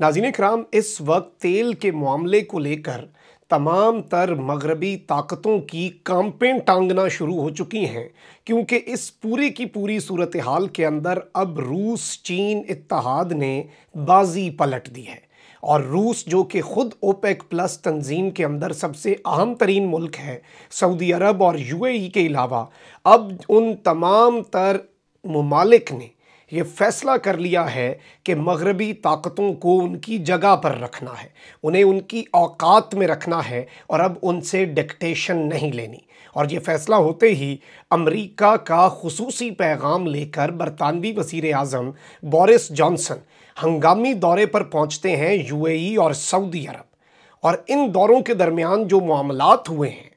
नाजीन कराम इस वक्त तेल के मामले को लेकर तमाम तर मगरबी ताकतों की काम्पें टांगना शुरू हो चुकी हैं क्योंकि इस पूरी की पूरी सूरत हाल के अंदर अब रूस चीन इतिहाद ने बाजी पलट दी है और रूस जो कि ख़ुद ओपेक प्लस तंजीम के अंदर सबसे अहम तरीन मुल्क है सऊदी अरब और यूएई के अलावा अब उन तमाम तर ममालिक ने ये फैसला कर लिया है कि मगरबी ताकतों को उनकी जगह पर रखना है उन्हें उनकी औकात में रखना है और अब उनसे डिक्टेशन नहीं लेनी और ये फैसला होते ही अमेरिका का खसूसी पैगाम लेकर बरतानवी वजीर अजम बोरिस जॉनसन हंगामी दौरे पर पहुँचते हैं ए और सऊदी अरब और इन दौरों के दरमियान जो मामलात हुए हैं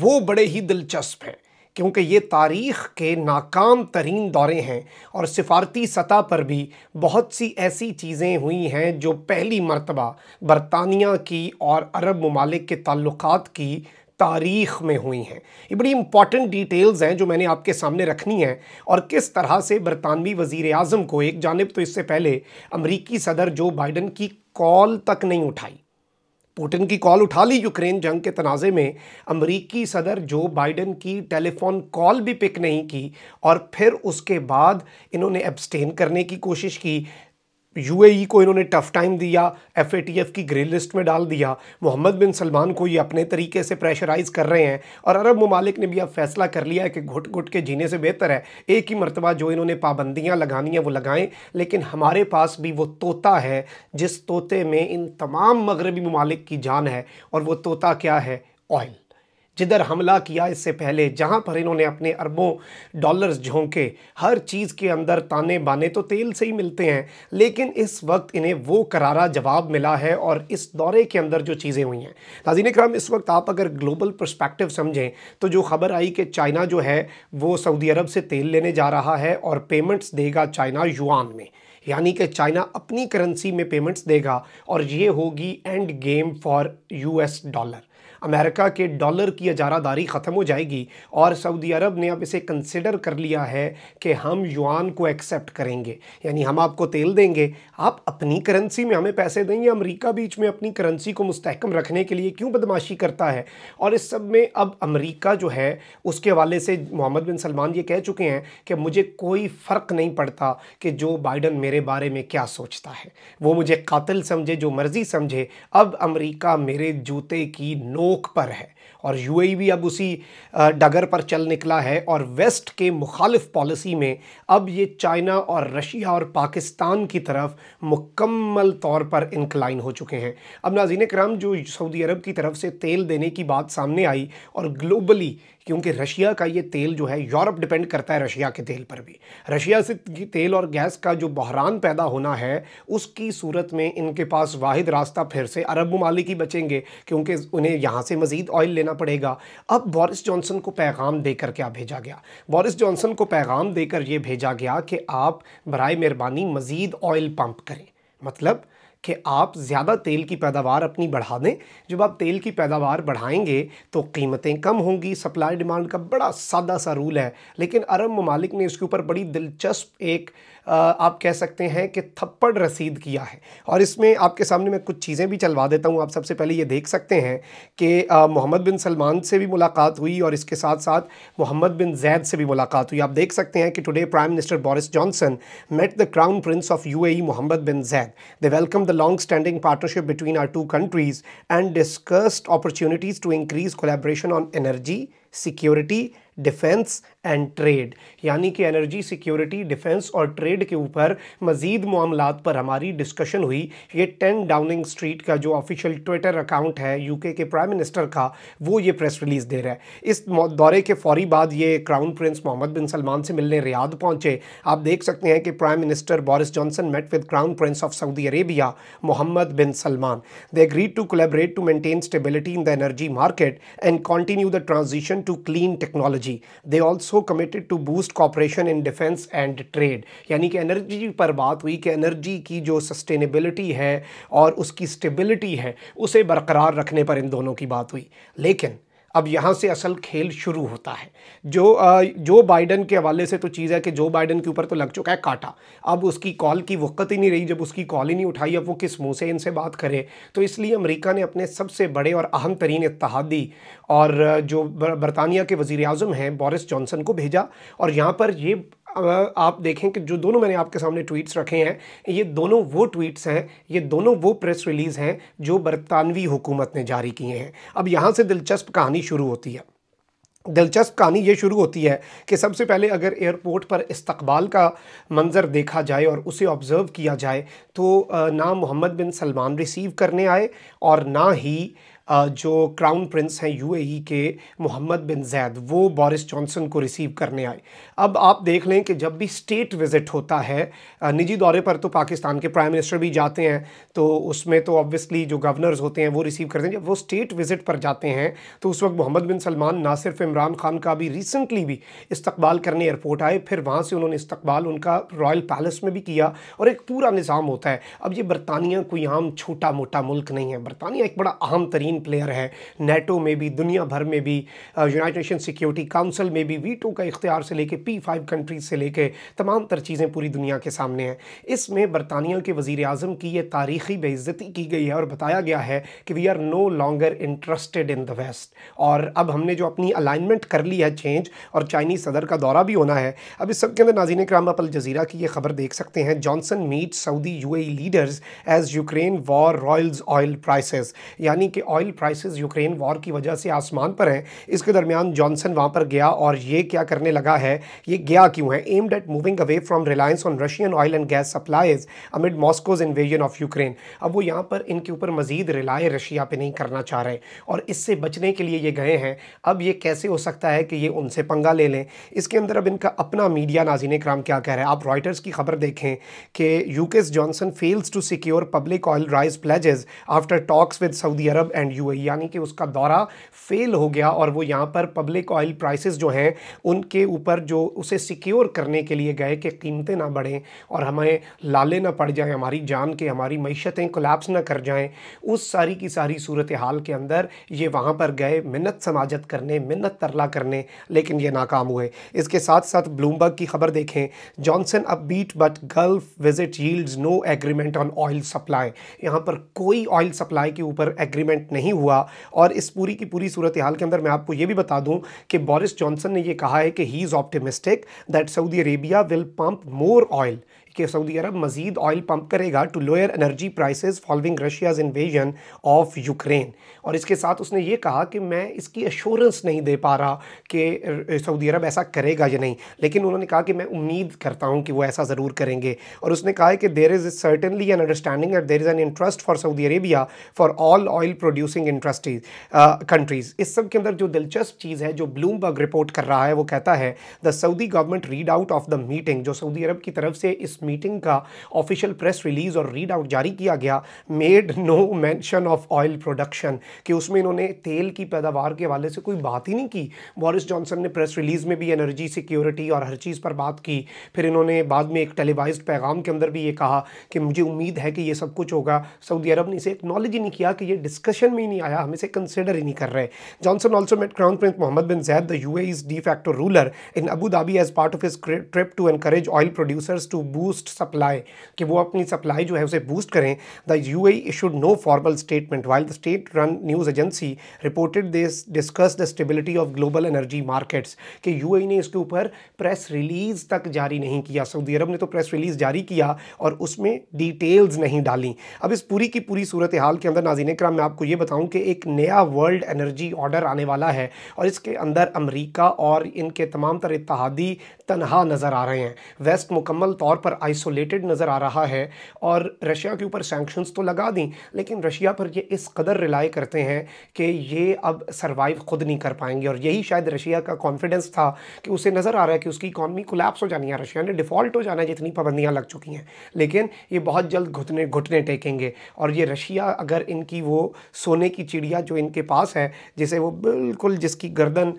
वो बड़े ही दिलचस्प हैं क्योंकि ये तारीख़ के नाकाम तरीन दौरे हैं और सिफारती सतह पर भी बहुत सी ऐसी चीज़ें हुई हैं जो पहली मरतबा बरतानिया की और अरब ममालिक के ताल्लुक़ की तारीख़ में हुई हैं ये बड़ी इंपॉर्टेंट डिटेल्स हैं जो मैंने आपके सामने रखनी हैं और किस तरह से बरतानवी वज़ी अजम को एक जानब तो इससे पहले अमरीकी सदर जो बाइडन की कॉल तक नहीं उठाई पुटिन की कॉल उठा ली यूक्रेन जंग के तनाज़े में अमरीकी सदर जो बाइडन की टेलीफोन कॉल भी पिक नहीं की और फिर उसके बाद इन्होंने एब्सटेन करने की कोशिश की यूएई e को इन्होंने टफ टाइम दिया एफएटीएफ की ग्रे लिस्ट में डाल दिया मोहम्मद बिन सलमान को ये अपने तरीके से प्रेशराइज़ कर रहे हैं और अरब ममालिक ने भी अब फैसला कर लिया है कि घुट घुट के जीने से बेहतर है एक ही मरतबा जो इन्होंने पाबंदियाँ लगानी हैं वो लगाएं लेकिन हमारे पास भी वो तोता है जिस तोते में इन तमाम मगरबी ममालिक की जान है और वह तोता क्या है ऑयल जिधर हमला किया इससे पहले जहां पर इन्होंने अपने अरबों डॉलर्स झोंके हर चीज़ के अंदर ताने बाने तो तेल से ही मिलते हैं लेकिन इस वक्त इन्हें वो करारा जवाब मिला है और इस दौरे के अंदर जो चीज़ें हुई हैं नाजीन कराम इस वक्त आप अगर ग्लोबल परस्पेक्टिव समझें तो जो खबर आई कि चाइना जो है वो सऊदी अरब से तेल लेने जा रहा है और पेमेंट्स देगा चाइना युआन में यानी कि चाइना अपनी करेंसी में पेमेंट्स देगा और ये होगी end game for US dollar America के डॉलर की अजारादारी ख़त्म हो जाएगी और सऊदी अरब ने अब इसे कंसिडर कर लिया है कि हम युआन को एक्सेप्ट करेंगे यानी हम आपको तेल देंगे आप अपनी करेंसी में हमें पैसे देंगे अमरीका बीच में अपनी करेंसी को मुस्तकम रखने के लिए क्यों बदमाशी करता है और इस सब में अब अमरीका जो है उसके हवाले से मोहम्मद बिन सलमान ये कह चुके हैं कि मुझे कोई फ़र्क नहीं पड़ता कि जो बाइडन मेरे बारे में क्या सोचता है वो मुझे कातिल समझे जो मर्ज़ी समझे अब अमरीका मेरे जूते की नो टोक पर है और यूएई e भी अब उसी डगर पर चल निकला है और वेस्ट के मुखालिफ पॉलिसी में अब ये चाइना और रशिया और पाकिस्तान की तरफ मुकम्मल तौर पर इंक्लाइन हो चुके हैं अब नाजीन कराम जो सऊदी अरब की तरफ से तेल देने की बात सामने आई और ग्लोबली क्योंकि रशिया का ये तेल जो है यूरोप डिपेंड करता है रशिया के तेल पर भी रशिया से तेल और गैस का जो बहरान पैदा होना है उसकी सूरत में इनके पास वाहिद रास्ता फिर से अरब ममालिक ही बचेंगे क्योंकि उन्हें यहाँ से मज़ीद ऑयल लेना पड़ेगा अब बोरिस जॉनसन को पैगाम देकर क्या भेजा गया बोरिस जॉनसन को पैगाम देकर यह भेजा गया कि आप बर मेहरबानी मज़ीद ऑयल पंप करें मतलब कि आप ज़्यादा तेल की पैदावार अपनी बढ़ा दें जब आप तेल की पैदावार बढ़ाएंगे तो कीमतें कम होंगी सप्लाई डिमांड का बड़ा सादा सा रूल है लेकिन अरब ममालिक ने इसके ऊपर बड़ी दिलचस्प एक आप कह सकते हैं कि थप्पड़ रसीद किया है और इसमें आपके सामने मैं कुछ चीज़ें भी चलवा देता हूँ आप सबसे पहले ये देख सकते हैं कि मोहम्मद बिन सलमान से भी मुलाकात हुई और इसके साथ साथ मोहम्मद बिन जैद से भी मुलाकात हुई आप देख सकते हैं कि today prime minister Boris Johnson met the crown prince of U Mohammed bin Zayed they welcome the long standing partnership between our two countries and discussed opportunities to increase collaboration on energy security defence and trade यानी कि energy security defence और trade के ऊपर मज़ीद मामला पर हमारी discussion हुई ये टेन डाउनिंग स्ट्रीट का जो ऑफिशियल ट्विटर अकाउंट है यूके के प्राइम मिनिस्टर का वो ये प्रेस रिलीज़ दे रहा है इस दौरे के फौरी बाद ये crown prince Mohammed bin Salman से मिलने रियाद पहुंचे आप देख सकते हैं कि prime minister Boris Johnson met with crown prince of Saudi Arabia Mohammed bin Salman they agreed to collaborate to maintain stability in the energy market and continue the transition to clean technology energy they also committed to boost cooperation in defence and trade यानी कि energy पर बात हुई कि energy की जो sustainability है और उसकी स्टेबिलिटी है उसे बरकरार रखने पर इन दोनों की बात हुई लेकिन अब यहाँ से असल खेल शुरू होता है जो जो बाइडन के हवाले से तो चीज़ है कि जो बाइडन के ऊपर तो लग चुका है काटा अब उसकी कॉल की वक्त ही नहीं रही जब उसकी कॉल ही नहीं उठाई अब वो किस मुँह से इनसे बात करे तो इसलिए अमरीका ने अपने सबसे बड़े और अहम तरीन इतिहादी और जो बरतानिया के वज़ी अजम हैं बोरिस जॉनसन को भेजा और यहाँ पर ये आप देखें कि जो दोनों मैंने आपके सामने ट्वीट्स रखे हैं ये दोनों वो ट्वीट्स हैं ये दोनों वो प्रेस रिलीज़ हैं जो बरतानवी हुकूमत ने जारी किए हैं अब यहाँ से दिलचस्प कहानी शुरू होती है दिलचस्प कहानी ये शुरू होती है कि सबसे पहले अगर एयरपोर्ट पर इस्तबाल का मंज़र देखा जाए और उसे ऑब्ज़र्व किया जाए तो ना मोहम्मद बिन सलमान रिसीव करने आए और ना ही जो क्राउन प्रिंस हैं यूएई e के मोहम्मद बिन जैद वो बोरिस जॉनसन को रिसीव करने आए अब आप देख लें कि जब भी स्टेट विज़िट होता है निजी दौरे पर तो पाकिस्तान के प्राइम मिनिस्टर भी जाते हैं तो उसमें तो ऑब्वियसली जो गवर्नर्स होते हैं वो रिसीव करते हैं जब वो स्टेट विज़िट पर जाते हैं तो उस वक्त मोहम्मद बिन सलमान ना सिर्फ इमरान खान का भी रिसेंटली भी इस्तबाल करने एयरपोर्ट आए फिर वहाँ से उन्होंने इस्तबाल उनका रॉयल पैलेस में भी किया और एक पूरा निज़ाम होता है अब ये बरतानिया कोई आम छोटा मोटा मुल्क नहीं है बरतानिया एक बड़ा अहम तरीन मेन प्लेयर है नेटो में भी दुनिया भर में भी यूनाइटेड नेशन सिक्योरिटी काउंसिल में भी वीटो का इख्तियार से लेकर पी फाइव कंट्रीज से लेकर तमाम तर चीज़ें पूरी दुनिया के सामने हैं इसमें बरतानिया के वजीर अजम की यह तारीखी बेइज्जती की गई है और बताया गया है कि we are no longer interested in the West और अब हमने जो अपनी अलाइनमेंट कर ली है चेंज और चाइनीज़ सदर का दौरा भी होना है अब इस सब के अंदर नाजीन कराम अपल जजीरा की यह खबर देख सकते हैं Johnson meet Saudi U leaders as Ukraine war roils oil prices यानी कि oil oil prices Ukraine war की वजह से आसमान पर हैं इसके दरमियान जॉनसन वहां पर गया और ये क्या करने लगा है ये गया क्यों है aimed at moving away from reliance on Russian oil and gas supplies amid Moscow's invasion of Ukraine अब वो यहाँ पर इनके ऊपर मजीद रिलाय रशिया पर नहीं करना चाह रहे और इससे बचने के लिए ये गए हैं अब ये कैसे हो सकता है कि ये उनसे पंगा ले लें इसके अंदर अब इनका अपना मीडिया नाजीन कराम क्या कह रहे हैं आप रॉयटर्स की खबर देखें कि UK's Johnson fails to secure public oil rise pledges after talks with Saudi Arab and and U यानी कि उसका दौरा फेल हो गया और वो यहाँ पर पब्लिक ऑयल प्राइसेस जो हैं उनके ऊपर जो उसे सिक्योर करने के लिए गए कि कीमतें ना बढ़ें और हमें लाले ना पड़ जाएं हमारी जान के हमारी मीशतें कोलैप्स ना कर जाएं उस सारी की सारी सूरत हाल के अंदर ये वहाँ पर गए मिन्नत समाजत करने मिन्नत तरला करने लेकिन ये नाकाम हुए इसके साथ साथ ब्लूमबर्ग की खबर देखें Johnson upbeat but Gulf visit yields no agreement on oil supply यहाँ पर कोई ऑयल सप्लाई के ऊपर एग्रीमेंट नहीं नहीं हुआ और इस पूरी की पूरी सूरत हाल के अंदर मैं आपको ये भी बता दूं कि बोरिस जॉनसन ने यह कहा है कि he is optimistic that Saudi Arabia will pump more oil कि सऊदी अरब मज़ीद ऑयल पंप करेगा to lower energy prices following Russia's invasion of Ukraine और इसके साथ उसने ये कहा कि मैं इसकी अश्योरेंस नहीं दे पा रहा कि सऊदी अरब ऐसा करेगा या नहीं लेकिन उन्होंने कहा कि मैं उम्मीद करता हूँ कि वो ऐसा ज़रूर करेंगे और उसने कहा कि there is certainly an understanding at there is an interest for Saudi Arabia for all oil producing industries countries इस सब के अंदर जो दिलचस्प चीज़ है जो ब्लूमबर्ग रिपोर्ट कर रहा है वो कहता है the Saudi government read out of the meeting जो सऊदी अरब की तरफ से इस मीटिंग का ऑफिशियल प्रेस रिलीज़ और रीड आउट जारी किया गया made no mention of oil production कि उसमें इन्होंने तेल की पैदावार के हवाले से कोई बात ही नहीं की बोरिस जॉनसन ने प्रेस रिलीज़ में भी एनर्जी सिक्योरिटी और हर चीज़ पर बात की फिर इन्होंने बाद में एक टेलीवाइज पैगाम के अंदर भी ये कहा कि मुझे उम्मीद है कि ये सब कुछ होगा सऊदी अरब ने इसे एक्नॉलेज ही नहीं किया कि ये डिस्कशन में ही नहीं आया हम इसे कंसिडर ही नहीं कर रहे Johnson also met crown prince Mohammed bin Zayed the U is de facto ruler in Abu Dhabi as part of his trip to encourage oil producers to boos boost supply कि वो अपनी supply जो है उसे boost करें the U A issued no formal statement while the state run news agency reported this discuss the stability of global energy markets कि U e ने इसके ऊपर प्रेस रिलीज़ तक जारी नहीं किया सऊदी अरब ने तो प्रेस रिलीज़ जारी किया और उसमें डिटेल्स नहीं डाली अब इस पूरी की पूरी सूरत हाल के अंदर नाजीन कराम मैं आपको ये बताऊँ कि एक नया वर्ल्ड एनर्जी ऑर्डर आने वाला है और इसके अंदर अमरीका और इनके तमाम तर इतिहादी तनहा नज़र आ रहे हैं वेस्ट मुकम्मल तौर पर आइसोलेटेड नज़र आ रहा है और रशिया के ऊपर सैंक्शंस तो लगा दी लेकिन रशिया पर ये इस कदर रिलाई करते हैं कि ये अब सर्वाइव खुद नहीं कर पाएंगे और यही शायद रशिया का कॉन्फिडेंस था कि उसे नज़र आ रहा है कि उसकी इकॉनमी कोलेप्स हो जानी है रशिया ने डिफ़ॉल्ट हो जाना है जितनी पाबंदियाँ लग चुकी हैं लेकिन ये बहुत जल्द घुटने घुटने टेकेंगे और ये रशिया अगर इनकी वो सोने की चिड़िया जो इनके पास है जिसे वो बिल्कुल जिसकी गर्दन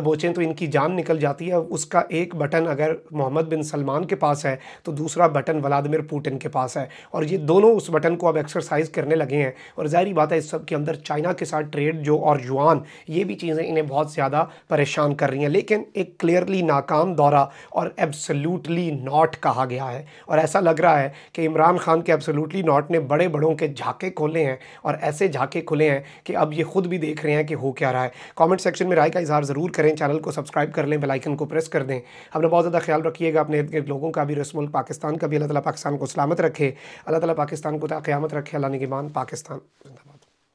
दबोचें तो इनकी जान निकल जाती है उसका एक बटन अगर मोहम्मद बिन सलमान के पास है तो दूसरा बटन व्लादिमिर पुतिन के पास है और ये दोनों उस बटन को अब एक्सरसाइज करने लगे हैं और जाहिर बात है इस सब के अंदर चाइना के साथ ट्रेड जो और युआन ये भी चीज़ें इन्हें बहुत ज़्यादा परेशान कर रही हैं लेकिन एक क्लियरली नाकाम दौरा और एब्सल्यूटली नॉट कहा गया है और ऐसा लग रहा है कि इमरान खान के एब्सोल्युटली नॉट ने बड़े बड़ों के झाके खोले हैं और ऐसे झाके खुले हैं कि अब ये खुद भी देख रहे हैं कि हो क्या रहा है कॉमेंट सेक्शन में राय का इजहार ज़रूर करें चैनल को सब्सक्राइब कर लें बेलाइकन को प्रेस कर दें अपना बहुत ज़्यादा ख्याल रखिएगा अपने लोगों का भी रस्म पाकिस्तान पाकिस्तान का भी अल्लाह ताला पाकिस्तान को सलामत रखे अल्लाह ताला पाकिस्तान को ता क़्यामत रखे अल्लाह ने की मान पाकिस्तान जिंदाबाद